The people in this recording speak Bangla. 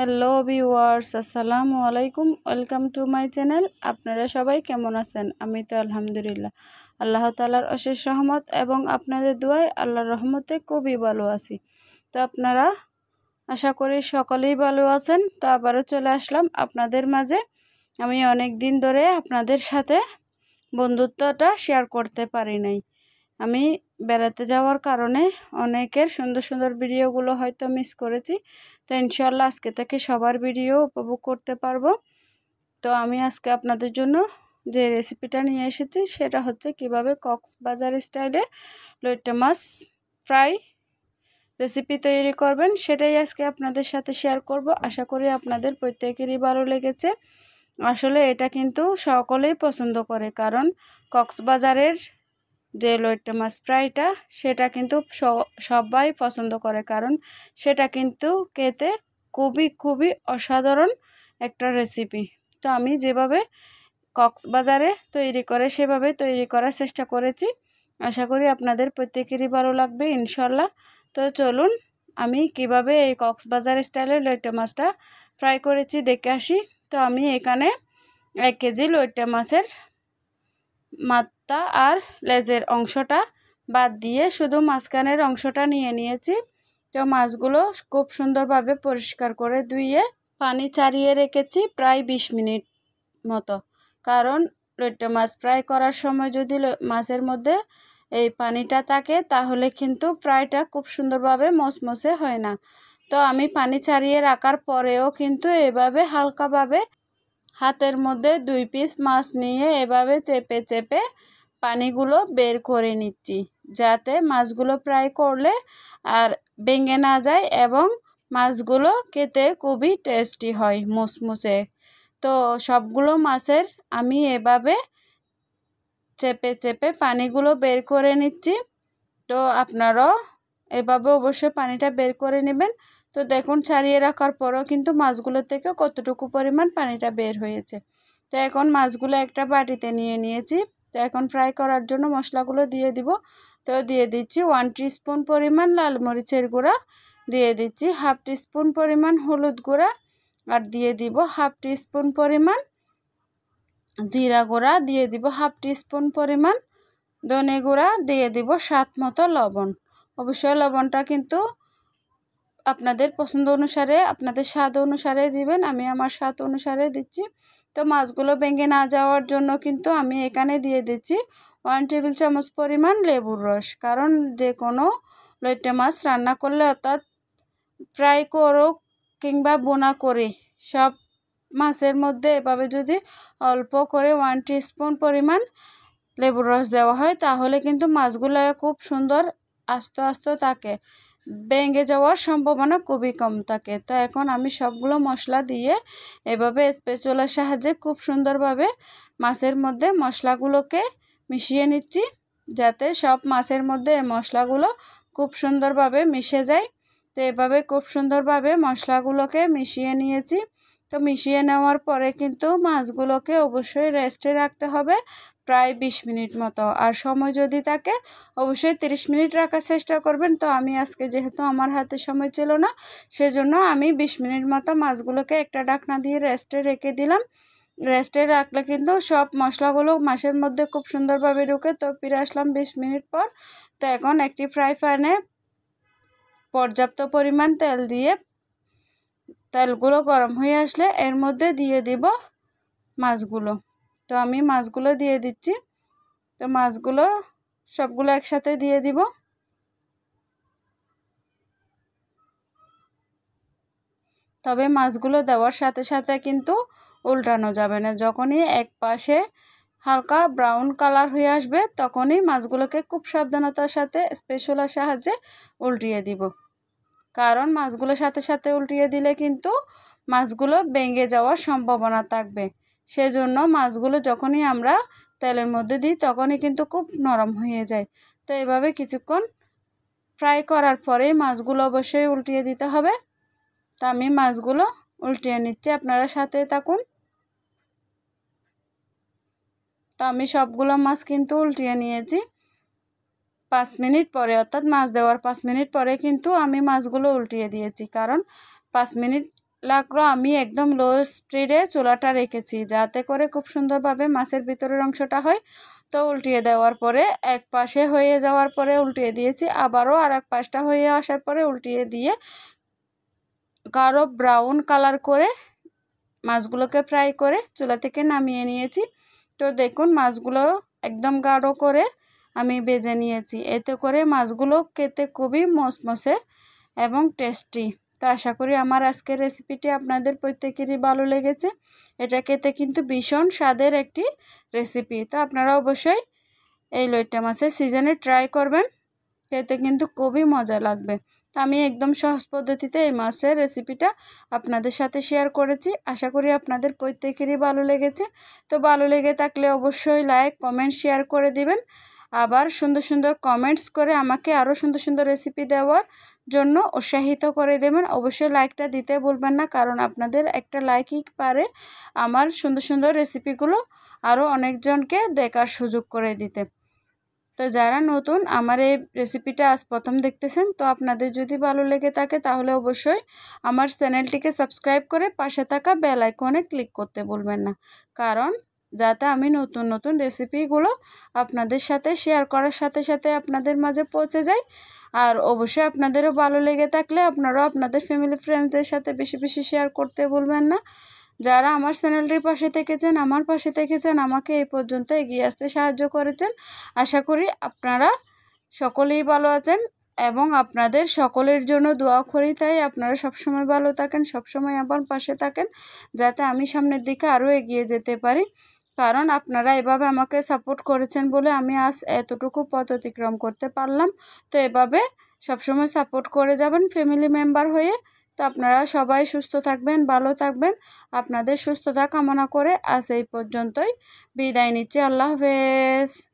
হ্যালো ভিওয়ার্স আসসালামু আলাইকুম ওয়েলকাম টু মাই চ্যানেল আপনারা সবাই কেমন আছেন আমি তো আলহামদুলিল্লাহ আল্লাহ তালার অশেষ রহমত এবং আপনাদের দোয়ায় আল্লাহর রহমতে খুবই ভালো আছি তো আপনারা আশা করি সকলেই ভালো আছেন তো আবারও চলে আসলাম আপনাদের মাঝে আমি অনেক দিন ধরে আপনাদের সাথে বন্ধুত্বটা শেয়ার করতে পারি নাই আমি বেড়াতে যাওয়ার কারণে অনেকের সুন্দর সুন্দর ভিডিওগুলো হয়তো মিস করেছি তো ইনশাল্লাহ আজকে থেকে সবার ভিডিও উপভোগ করতে পারবো তো আমি আজকে আপনাদের জন্য যে রেসিপিটা নিয়ে এসেছি সেটা হচ্ছে কিভাবে কক্সবাজার স্টাইলে লইট্টা মাছ ফ্রাই রেসিপি তৈরি করবেন সেটাই আজকে আপনাদের সাথে শেয়ার করব আশা করি আপনাদের প্রত্যেকেরই ভালো লেগেছে আসলে এটা কিন্তু সকলেই পছন্দ করে কারণ কক্সবাজারের যে লইট্টা মাছ ফ্রাইটা সেটা কিন্তু সবাই পছন্দ করে কারণ সেটা কিন্তু খেতে খুবই খুবই অসাধারণ একটা রেসিপি তো আমি যেভাবে কক্সবাজারে তৈরি করে সেভাবে তৈরি করার চেষ্টা করেছি আশা করি আপনাদের প্রত্যেকেরই ভালো লাগবে ইনশাল্লাহ তো চলুন আমি কিভাবে এই কক্সবাজার স্টাইলে লইট্টা মাছটা ফ্রাই করেছি দেখে আসি তো আমি এখানে এক কেজি লইট্টা মাছের মাত্তা আর লেজের অংশটা বাদ দিয়ে শুধু মাঝখানের অংশটা নিয়ে নিয়েছি তো মাছগুলো খুব সুন্দরভাবে পরিষ্কার করে ধুয়ে পানি ছাড়িয়ে রেখেছি প্রায় ২০ মিনিট মতো কারণ লইট্টা মাছ ফ্রাই করার সময় যদি মাছের মধ্যে এই পানিটা থাকে তাহলে কিন্তু ফ্রাইটা খুব সুন্দরভাবে মশমশে হয় না তো আমি পানি ছাড়িয়ে রাখার পরেও কিন্তু এভাবে হালকাভাবে হাতের মধ্যে দুই পিস মাছ নিয়ে এভাবে চেপে চেপে পানিগুলো বের করে নিচ্ছি যাতে মাছগুলো প্রায় করলে আর ভেঙে না যায় এবং মাছগুলো খেতে খুবই টেস্টি হয় মুসমুসে তো সবগুলো মাছের আমি এভাবে চেপে চেপে পানিগুলো বের করে নিচ্ছি তো আপনারাও এভাবে অবশ্যই পানিটা বের করে নেবেন তো দেখুন ছাড়িয়ে রাখার পরও কিন্তু মাছগুলো থেকে কতটুকু পরিমাণ পানিটা বের হয়েছে তো এখন মাছগুলো একটা বাটিতে নিয়ে নিয়েছি তো এখন ফ্রাই করার জন্য মশলাগুলো দিয়ে দিব তো দিয়ে দিচ্ছি ওয়ান স্পুন পরিমাণ লাল মরিচের গুঁড়া দিয়ে দিচ্ছি হাফ স্পুন পরিমাণ হলুদ গুঁড়া আর দিয়ে দিব হাফ স্পুন পরিমাণ জিরা গুঁড়া দিয়ে দিব হাফ স্পুন পরিমাণ ধনে গুঁড়া দিয়ে দিব স্বাদ মতো লবণ অবশ্যই লবণটা কিন্তু আপনাদের পছন্দ অনুসারে আপনাদের স্বাদ অনুসারে দিবেন আমি আমার স্বাদ অনুসারে দিচ্ছি তো মাছগুলো ভেঙে না যাওয়ার জন্য কিন্তু আমি এখানে দিয়ে দিচ্ছি ওয়ান টেবিল চামচ পরিমাণ লেবুর রস কারণ যে কোনো লইটে মাছ রান্না করলে অর্থাৎ ফ্রাই করো কিংবা বোনা করে সব মাছের মধ্যে এভাবে যদি অল্প করে ওয়ান স্পুন পরিমাণ লেবুর রস দেওয়া হয় তাহলে কিন্তু মাছগুলো খুব সুন্দর আস্তে আস্তে থাকে ভেঙে যাওয়ার সম্ভাবনা খুবই কম থাকে তো এখন আমি সবগুলো মশলা দিয়ে এভাবে স্পেচুলার সাহায্যে খুব সুন্দরভাবে মাছের মধ্যে মশলাগুলোকে মিশিয়ে নিচ্ছি যাতে সব মাছের মধ্যে মশলাগুলো খুব সুন্দরভাবে মিশে যায় তো এভাবে খুব সুন্দরভাবে মশলাগুলোকে মিশিয়ে নিয়েছি তো মিশিয়ে নেওয়ার পরে কিন্তু মাছগুলোকে অবশ্যই রেস্টে রাখতে হবে প্রায় ২০ মিনিট মতো আর সময় যদি থাকে অবশ্যই ৩০ মিনিট রাখার চেষ্টা করবেন তো আমি আজকে যেহেতু আমার হাতে সময় ছিল না সেজন্য আমি ২০ মিনিট মতো মাছগুলোকে একটা ডাকনা দিয়ে রেস্টে রেখে দিলাম রেস্টে রাখলে কিন্তু সব মশলাগুলো মাসের মধ্যে খুব সুন্দরভাবে ঢুকে তো ফিরে আসলাম ২০ মিনিট পর তো এখন একটি ফ্রাই প্যানে পর্যাপ্ত পরিমাণ তেল দিয়ে তেলগুলো গরম হয়ে আসলে এর মধ্যে দিয়ে দিব মাছগুলো তো আমি মাছগুলো দিয়ে দিচ্ছি তো মাছগুলো সবগুলো একসাথে দিয়ে দিব তবে মাছগুলো দেওয়ার সাথে সাথে কিন্তু উল্টানো যাবে না যখনই এক পাশে হালকা ব্রাউন কালার হয়ে আসবে তখনই মাছগুলোকে খুব সাবধানতার সাথে স্পেশলার সাহায্যে উল্টিয়ে দিব কারণ মাছগুলো সাথে সাথে উল্টিয়ে দিলে কিন্তু মাছগুলো ভেঙে যাওয়ার সম্ভাবনা থাকবে সেজন্য মাছগুলো যখনই আমরা তেলের মধ্যে দিই তখনই কিন্তু খুব নরম হয়ে যায় তো এভাবে কিছুক্ষণ ফ্রাই করার পরেই মাছগুলো অবশ্যই উল্টিয়ে দিতে হবে তো আমি মাছগুলো উল্টিয়ে নিচ্ছি আপনারা সাথে থাকুন তো আমি সবগুলো মাছ কিন্তু উল্টিয়ে নিয়েছি পাঁচ মিনিট পরে অর্থাৎ মাছ দেওয়ার পাঁচ মিনিট পরে কিন্তু আমি মাছগুলো উল্টিয়ে দিয়েছি কারণ পাঁচ মিনিট লাগলো আমি একদম লো স্পিডে চুলাটা রেখেছি যাতে করে খুব সুন্দরভাবে মাছের ভিতরের অংশটা হয় তো উল্টিয়ে দেওয়ার পরে এক পাশে হয়ে যাওয়ার পরে উল্টিয়ে দিয়েছি আবারও আর এক পাশটা হয়ে আসার পরে উল্টিয়ে দিয়ে গাঢ় ব্রাউন কালার করে মাছগুলোকে ফ্রাই করে চুলা থেকে নামিয়ে নিয়েছি তো দেখুন মাছগুলো একদম গাঢ় করে আমি বেজে নিয়েছি এতে করে মাছগুলো খেতে খুবই মশমসে এবং টেস্টি তো আশা করি আমার আজকের রেসিপিটি আপনাদের প্রত্যেকেরই ভালো লেগেছে এটা খেতে কিন্তু ভীষণ স্বাদের একটি রেসিপি তো আপনারা অবশ্যই এই লইটা মাছের সিজনে ট্রাই করবেন খেতে কিন্তু খুবই মজা লাগবে তো আমি একদম সহজ পদ্ধতিতে এই মাছের রেসিপিটা আপনাদের সাথে শেয়ার করেছি আশা করি আপনাদের প্রত্যেকেরই ভালো লেগেছে তো ভালো লেগে থাকলে অবশ্যই লাইক কমেন্ট শেয়ার করে দিবেন আবার সুন্দর সুন্দর কমেন্টস করে আমাকে আরও সুন্দর সুন্দর রেসিপি দেওয়ার জন্য উৎসাহিত করে দেবেন অবশ্যই লাইকটা দিতে বলবেন না কারণ আপনাদের একটা লাইকই পারে আমার সুন্দর সুন্দর রেসিপিগুলো আরও অনেকজনকে দেখার সুযোগ করে দিতে তো যারা নতুন আমার এই রেসিপিটা আজ প্রথম দেখতেছেন তো আপনাদের যদি ভালো লেগে থাকে তাহলে অবশ্যই আমার চ্যানেলটিকে সাবস্ক্রাইব করে পাশে থাকা বেল আইকনে ক্লিক করতে বলবেন না কারণ যাতে আমি নতুন নতুন রেসিপিগুলো আপনাদের সাথে শেয়ার করার সাথে সাথে আপনাদের মাঝে পৌঁছে যাই আর অবশ্যই আপনাদেরও ভালো লেগে থাকলে আপনারাও আপনাদের ফ্যামিলি ফ্রেন্ডসদের সাথে বেশি বেশি শেয়ার করতে বলবেন না যারা আমার চ্যানেলটির পাশে থেকেছেন আমার পাশে থেকেছেন আমাকে এই পর্যন্ত এগিয়ে আসতে সাহায্য করেছেন আশা করি আপনারা সকলেই ভালো আছেন এবং আপনাদের সকলের জন্য দোয়া করি তাই আপনারা সবসময় ভালো থাকেন সবসময় আমার পাশে থাকেন যাতে আমি সামনের দিকে আরও এগিয়ে যেতে পারি কারণ আপনারা এভাবে আমাকে সাপোর্ট করেছেন বলে আমি আজ এতটুকু পথ অতিক্রম করতে পারলাম তো এভাবে সবসময় সাপোর্ট করে যাবেন ফ্যামিলি মেম্বার হয়ে তো আপনারা সবাই সুস্থ থাকবেন ভালো থাকবেন আপনাদের সুস্থতা কামনা করে আজ এই পর্যন্তই বিদায় নিচ্ছি আল্লাহ হাফেজ